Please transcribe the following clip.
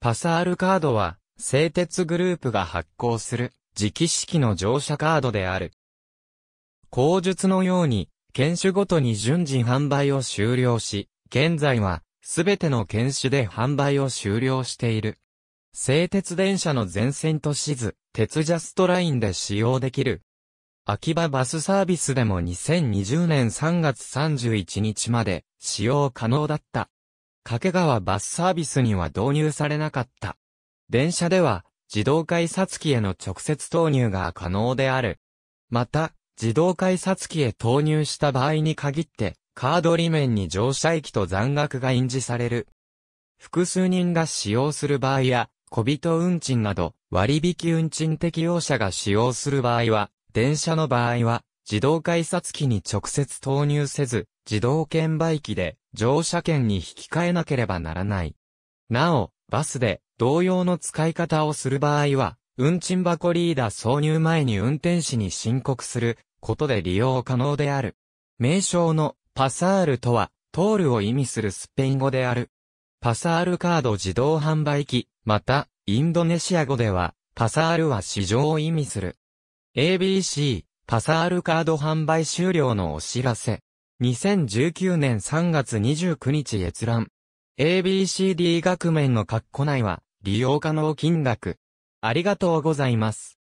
パサールカードは、製鉄グループが発行する、磁気式の乗車カードである。口述のように、犬種ごとに順次販売を終了し、現在は、すべての犬種で販売を終了している。製鉄電車の全線とし図、鉄ジャストラインで使用できる。秋葉バスサービスでも2020年3月31日まで使用可能だった。掛川バスサービスには導入されなかった。電車では、自動改札機への直接投入が可能である。また、自動改札機へ投入した場合に限って、カード裏面に乗車駅と残額が印字される。複数人が使用する場合や、小人運賃など、割引運賃適用者が使用する場合は、電車の場合は、自動改札機に直接投入せず、自動券売機で乗車券に引き換えなければならない。なお、バスで同様の使い方をする場合は、運賃箱リーダー挿入前に運転士に申告することで利用可能である。名称のパサールとは、トールを意味するスペイン語である。パサールカード自動販売機、また、インドネシア語では、パサールは市場を意味する。ABC、パサールカード販売終了のお知らせ。2019年3月29日閲覧。ABCD 学面の括弧内は、利用可能金額。ありがとうございます。